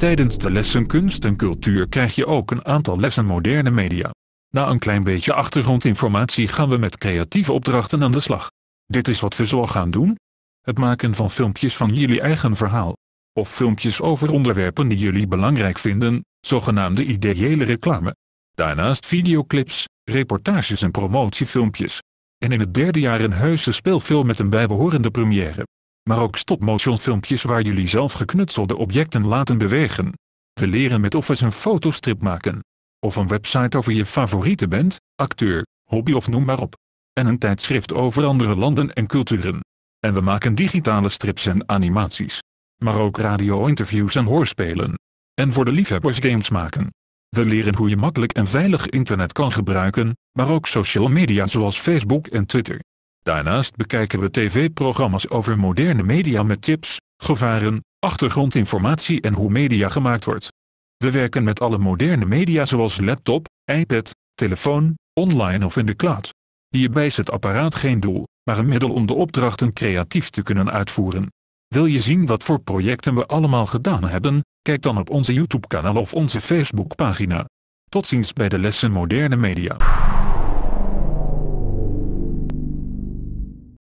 Tijdens de lessen kunst en cultuur krijg je ook een aantal lessen moderne media. Na een klein beetje achtergrondinformatie gaan we met creatieve opdrachten aan de slag. Dit is wat we zo gaan doen. Het maken van filmpjes van jullie eigen verhaal. Of filmpjes over onderwerpen die jullie belangrijk vinden, zogenaamde ideële reclame. Daarnaast videoclips, reportages en promotiefilmpjes. En in het derde jaar een heuse speelfilm met een bijbehorende première maar ook stop-motion filmpjes waar jullie zelf geknutselde objecten laten bewegen. We leren met offers een fotostrip maken. Of een website over je favoriete band, acteur, hobby of noem maar op. En een tijdschrift over andere landen en culturen. En we maken digitale strips en animaties. Maar ook radio-interviews en hoorspelen. En voor de liefhebbers games maken. We leren hoe je makkelijk en veilig internet kan gebruiken, maar ook social media zoals Facebook en Twitter. Daarnaast bekijken we tv-programma's over moderne media met tips, gevaren, achtergrondinformatie en hoe media gemaakt wordt. We werken met alle moderne media zoals laptop, iPad, telefoon, online of in de cloud. Hierbij is het apparaat geen doel, maar een middel om de opdrachten creatief te kunnen uitvoeren. Wil je zien wat voor projecten we allemaal gedaan hebben? Kijk dan op onze YouTube-kanaal of onze Facebook-pagina. Tot ziens bij de lessen Moderne Media.